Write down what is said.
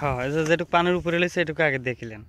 হ্যাঁ যেটুকু পানির উপরে রয়েছে এটুকু আগে দেখিলেন